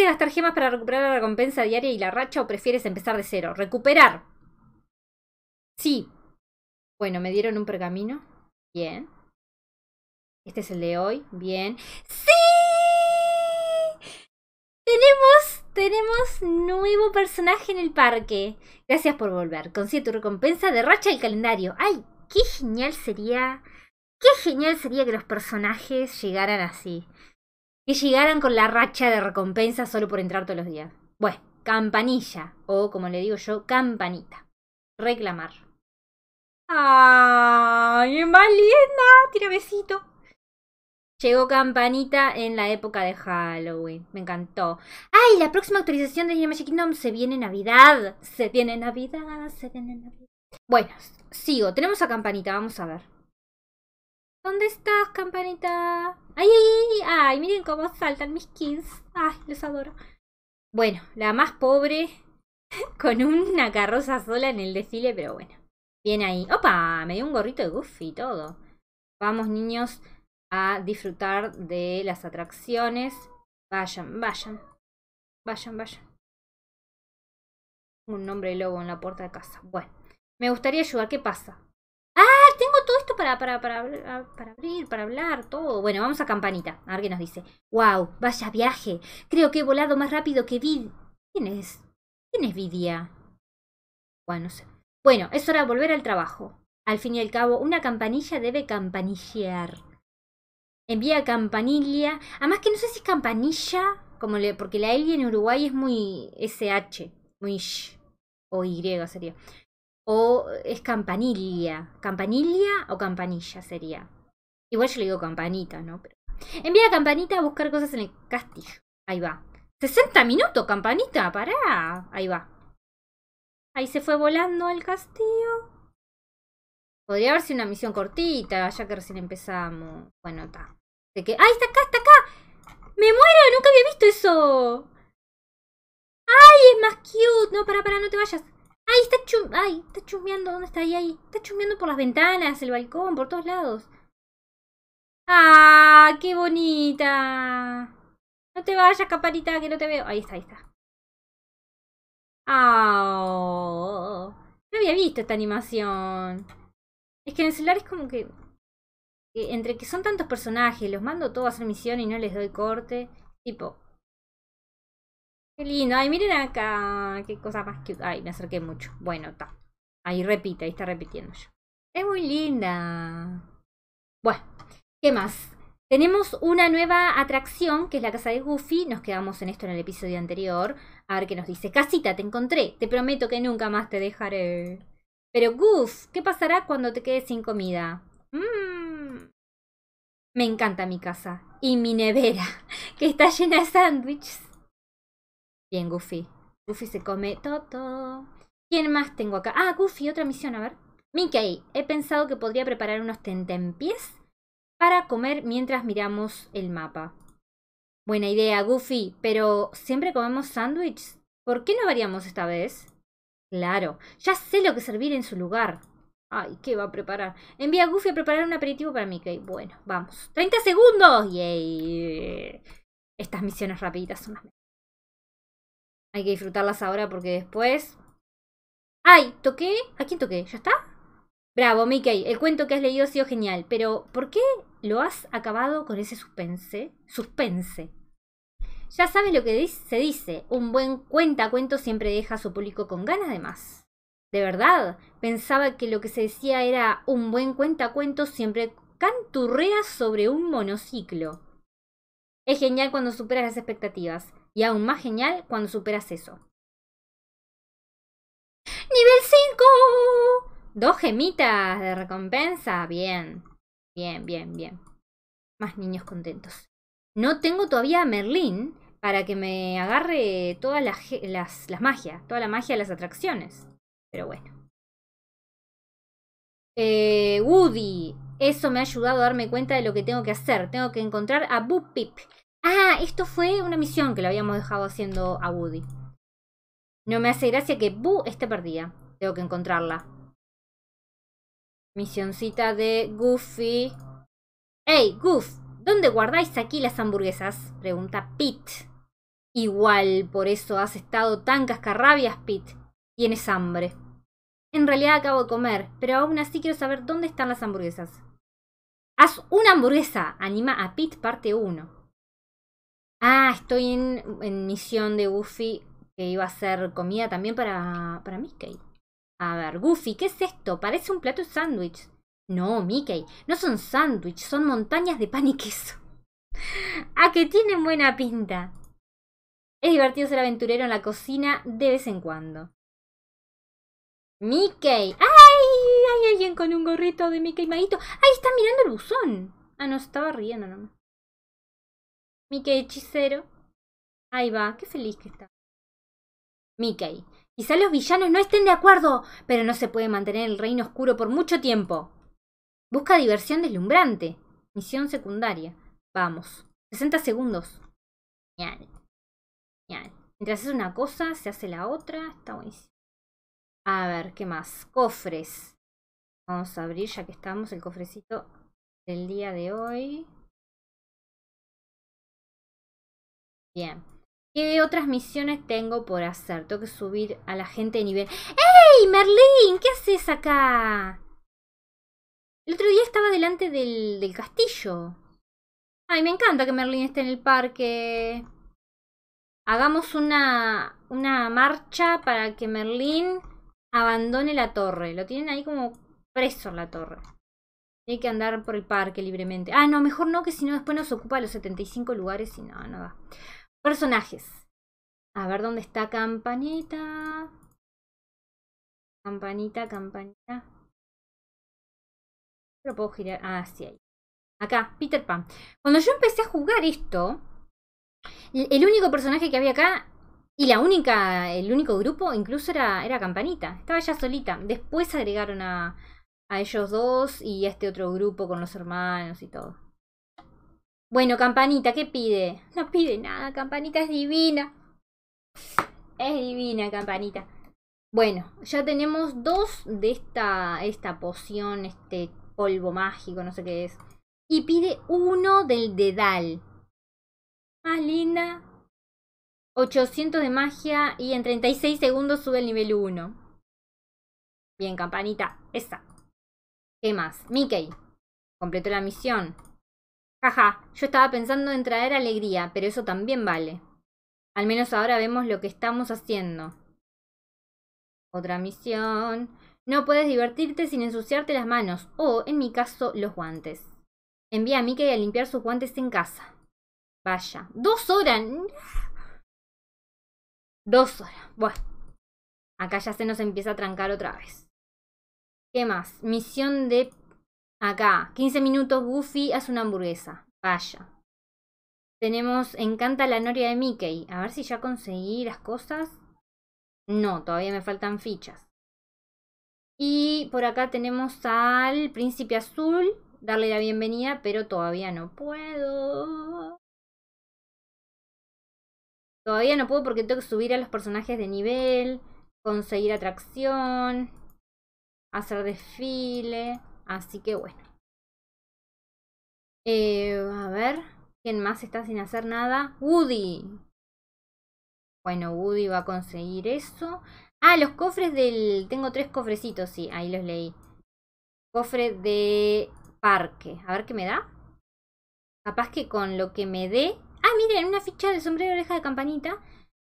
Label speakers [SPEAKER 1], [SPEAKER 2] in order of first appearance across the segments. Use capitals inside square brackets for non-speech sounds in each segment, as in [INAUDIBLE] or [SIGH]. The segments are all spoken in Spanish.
[SPEAKER 1] ¿Quieres gastar gemas para recuperar la recompensa diaria y la racha o prefieres empezar de cero? Recuperar. Sí. Bueno, me dieron un pergamino. Bien. Este es el de hoy. Bien. ¡Sí! Tenemos, tenemos nuevo personaje en el parque. Gracias por volver. Consigue tu recompensa de racha del calendario. ¡Ay! ¡Qué genial sería! ¡Qué genial sería que los personajes llegaran así! que llegaran con la racha de recompensa solo por entrar todos los días. Bueno, campanilla, o como le digo yo, campanita. Reclamar. ¡Ay, es más Tira besito. Llegó Campanita en la época de Halloween. Me encantó. ¡Ay! La próxima actualización de Magic Kingdom se viene Navidad. Se viene Navidad, se viene Navidad. Bueno, sigo. Tenemos a Campanita, vamos a ver. ¿Dónde estás, Campanita? ¡Ay, ay, ay! Miren cómo saltan mis kids. ¡Ay, los adoro! Bueno, la más pobre [LAUGHS] con una carroza sola en el desfile, pero bueno. Viene ahí. ¡Opa! Me dio un gorrito de Goofy y todo. Vamos, niños, a disfrutar de las atracciones. Vayan, vayan. Vayan, vayan. Un nombre lobo en la puerta de casa. Bueno, me gustaría ayudar. ¿Qué pasa? Ah, para, abrir, para hablar, todo. Bueno, vamos a campanita, a ver qué nos dice. ¡Wow! Vaya viaje. Creo que he volado más rápido que Vid. ¿Quién es? ¿Quién es Vidia? Bueno, no sé. Bueno, es hora de volver al trabajo. Al fin y al cabo, una campanilla debe campanillear. Envía campanilla. Además que no sé si es campanilla, como porque la L en Uruguay es muy SH, muy sh, o Y sería o es campanilla. Campanilla o campanilla sería. Igual yo le digo campanita, ¿no? Envía campanita a buscar cosas en el castillo. Ahí va. 60 minutos, campanita, pará. Ahí va. Ahí se fue volando al castillo. Podría haber sido una misión cortita, ya que recién empezamos. Bueno, está. De que... ¡Ay, está acá, está acá! ¡Me muero! ¡Nunca había visto eso! ¡Ay, es más cute! No, pará, para, no te vayas. ¡Ay, está, chum ay, está chumando, ¿Dónde está ahí? ahí? Está chumeando por las ventanas, el balcón, por todos lados. ¡Ah, qué bonita! No te vayas, caparita, que no te veo. Ahí está, ahí está. ¡Ah! no había visto esta animación. Es que en el celular es como que... que entre que son tantos personajes, los mando todos a hacer misión y no les doy corte. Tipo, Qué lindo. Ay, miren acá. Qué cosa más cute. Ay, me acerqué mucho. Bueno, está. Ahí repite, ahí está repitiendo yo. Es muy linda. Bueno, ¿qué más? Tenemos una nueva atracción, que es la casa de Goofy. Nos quedamos en esto en el episodio anterior. A ver qué nos dice. Casita, te encontré. Te prometo que nunca más te dejaré. Pero Goof, ¿qué pasará cuando te quedes sin comida? Mmm. Me encanta mi casa. Y mi nevera, [LAUGHS] que está llena de sándwiches. Bien, Goofy. Goofy se come todo. ¿Quién más tengo acá? Ah, Goofy, otra misión, a ver. Mickey, he pensado que podría preparar unos tentempiés para comer mientras miramos el mapa. Buena idea, Goofy, pero siempre comemos sándwiches. ¿Por qué no variamos esta vez? Claro, ya sé lo que servir en su lugar. Ay, ¿qué va a preparar? Envía a Goofy a preparar un aperitivo para Mickey. Bueno, vamos. ¡30 segundos! ¡Yay! Estas misiones rapiditas son las hay que disfrutarlas ahora porque después... ¡Ay! ¿Toqué? ¿A quién toqué? ¿Ya está? Bravo, Mickey. El cuento que has leído ha sido genial. Pero, ¿por qué lo has acabado con ese suspense? Suspense. Ya sabes lo que se dice. Un buen cuento siempre deja a su público con ganas de más. De verdad, pensaba que lo que se decía era un buen cuentacuento siempre canturrea sobre un monociclo. Es genial cuando superas las expectativas. Y aún más genial cuando superas eso. ¡Nivel 5! Dos gemitas de recompensa. Bien. Bien, bien, bien. Más niños contentos. No tengo todavía a Merlín para que me agarre todas las, las, magias, toda la magia de las atracciones. Pero bueno. Eh, Woody, eso me ha ayudado a darme cuenta de lo que tengo que hacer. Tengo que encontrar a Boop Pip, Ah, esto fue una misión que lo habíamos dejado haciendo a Woody. No me hace gracia que Boo esté perdida. Tengo que encontrarla. Misioncita de Goofy. ¡Hey, Goof! ¿Dónde guardáis aquí las hamburguesas? Pregunta Pete. Igual, por eso has estado tan cascarrabias, Pete. Tienes hambre. En realidad acabo de comer, pero aún así quiero saber dónde están las hamburguesas. Haz una hamburguesa, anima a Pete parte 1. Ah, estoy en, misión de Goofy que iba a hacer comida también para, para Mickey. A ver, Goofy, ¿qué es esto? Parece un plato de sándwich. No, Mickey, no son sándwich, son montañas de pan y queso. [LAUGHS] ah, que tienen buena pinta. Es divertido ser aventurero en la cocina de vez en cuando. Mickey. ¡Ay! Hay alguien con un gorrito de Mickey Maguito. ¡Ay! Está mirando el buzón. Ah, no, estaba riendo nomás. Mickey hechicero. Ahí va, qué feliz que está. Mickey. Quizá los villanos no estén de acuerdo, pero no se puede mantener el reino oscuro por mucho tiempo. Busca diversión deslumbrante. Misión secundaria. Vamos. 60 segundos. Genial. Genial. Mientras es una cosa, se hace la otra. Está buenísimo. A ver, ¿qué más? Cofres. Vamos a abrir ya que estamos el cofrecito del día de hoy. Bien. ¿Qué otras misiones tengo por hacer? Tengo que subir a la gente de nivel. ¡Ey, Merlín! ¿Qué haces acá? El otro día estaba delante del, del castillo. Ay, me encanta que Merlín esté en el parque. Hagamos una, una marcha para que Merlín abandone la torre. Lo tienen ahí como preso en la torre. Tiene que andar por el parque libremente. Ah, no, mejor no, que si no después nos ocupa los 75 lugares y no, no va. Personajes. A ver dónde está Campanita. Campanita, campanita. Lo puedo girar. Ah, sí, ahí. Acá, Peter Pan. Cuando yo empecé a jugar esto, el único personaje que había acá y la única, el único grupo incluso era, era Campanita. Estaba ya solita. Después agregaron a, a ellos dos y a este otro grupo con los hermanos y todo. Bueno, Campanita, ¿qué pide? No pide nada, Campanita es divina. Es divina, Campanita. Bueno, ya tenemos dos de esta, esta poción, este polvo mágico, no sé qué es. Y pide uno del dedal. Más linda. 800 de magia y en 36 segundos sube el nivel 1. Bien, campanita, esa. ¿Qué más? Mickey. Completó la misión. Jaja, yo estaba pensando en traer alegría, pero eso también vale. Al menos ahora vemos lo que estamos haciendo. Otra misión. No puedes divertirte sin ensuciarte las manos o, en mi caso, los guantes. Envía a Mickey a limpiar sus guantes en casa. Vaya, dos horas. Dos horas. Bueno, acá ya se nos empieza a trancar otra vez. ¿Qué más? Misión de Acá, 15 minutos, Goofy hace una hamburguesa. Vaya. Tenemos Encanta la Noria de Mickey. A ver si ya conseguí las cosas. No, todavía me faltan fichas. Y por acá tenemos al Príncipe Azul. Darle la bienvenida, pero todavía no puedo. Todavía no puedo porque tengo que subir a los personajes de nivel, conseguir atracción, hacer desfile. Así que bueno. Eh, a ver, ¿quién más está sin hacer nada? Woody. Bueno, Woody va a conseguir eso. Ah, los cofres del... Tengo tres cofrecitos, sí, ahí los leí. Cofre de parque. A ver qué me da. Capaz que con lo que me dé... Ah, miren, una ficha de sombrero oreja de campanita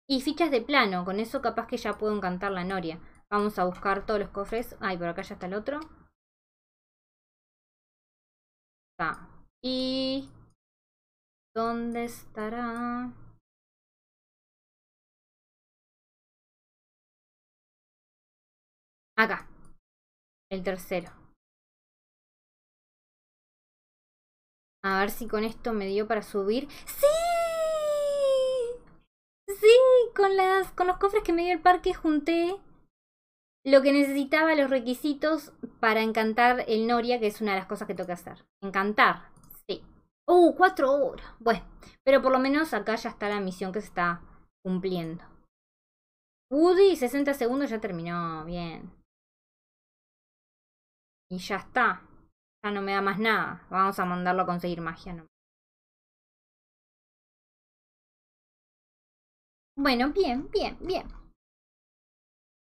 [SPEAKER 1] y fichas de plano. Con eso capaz que ya puedo encantar la noria. Vamos a buscar todos los cofres. Ay, por acá ya está el otro. ¿Y dónde estará? Acá, el tercero. A ver si con esto me dio para subir. ¡Sí! Sí, con, las, con los cofres que me dio el parque junté lo que necesitaba los requisitos para encantar el Noria, que es una de las cosas que toca hacer. Encantar, sí. ¡Uh, cuatro horas! Bueno, pero por lo menos acá ya está la misión que se está cumpliendo. Woody, 60 segundos, ya terminó. Bien. Y ya está. Ya no me da más nada. Vamos a mandarlo a conseguir magia. No. Bueno, bien, bien, bien.